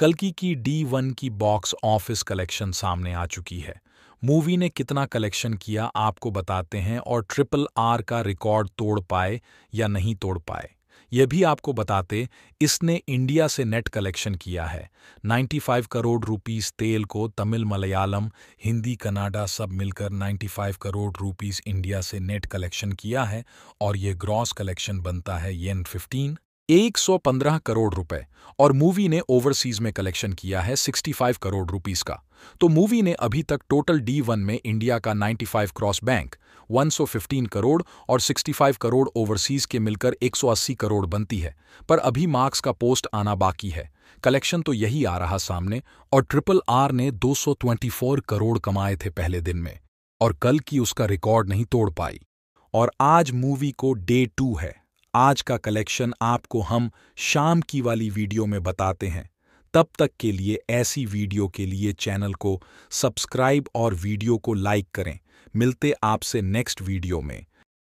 कलकी की D one की box office collection सामने आ चुकी है मूवी ने कितना कलेक्शन किया आपको बताते हैं और ट्रिपल आर का रिकॉर्ड तोड़ पाए या नहीं तोड़ पाए यह भी आपको बताते इसने इंडिया से नेट कलेक्शन किया है 95 करोड़ रुपीस तेल को तमिल मलयालम हिंदी कनाडा सब मिलकर 95 करोड़ रुपीस इंडिया से नेट कलेक्शन किया है और यह ग्रॉस कलेक्शन बनता है येन फिफ्टीन 115 करोड़ रुपए और मूवी ने ओवरसीज में कलेक्शन किया है 65 करोड़ रुपीस का तो मूवी ने अभी तक टोटल डी वन में इंडिया का 95 क्रॉस बैंक 115 करोड़ और 65 करोड़ ओवरसीज के मिलकर 180 करोड़ बनती है पर अभी मार्क्स का पोस्ट आना बाकी है कलेक्शन तो यही आ रहा सामने और ट्रिपल आर ने 224 करोड़ कमाए थे पहले दिन में और कल की उसका रिकॉर्ड नहीं तोड़ पाई और आज मूवी को डे टू है आज का कलेक्शन आपको हम शाम की वाली वीडियो में बताते हैं तब तक के लिए ऐसी वीडियो के लिए चैनल को सब्सक्राइब और वीडियो को लाइक करें मिलते आपसे नेक्स्ट वीडियो में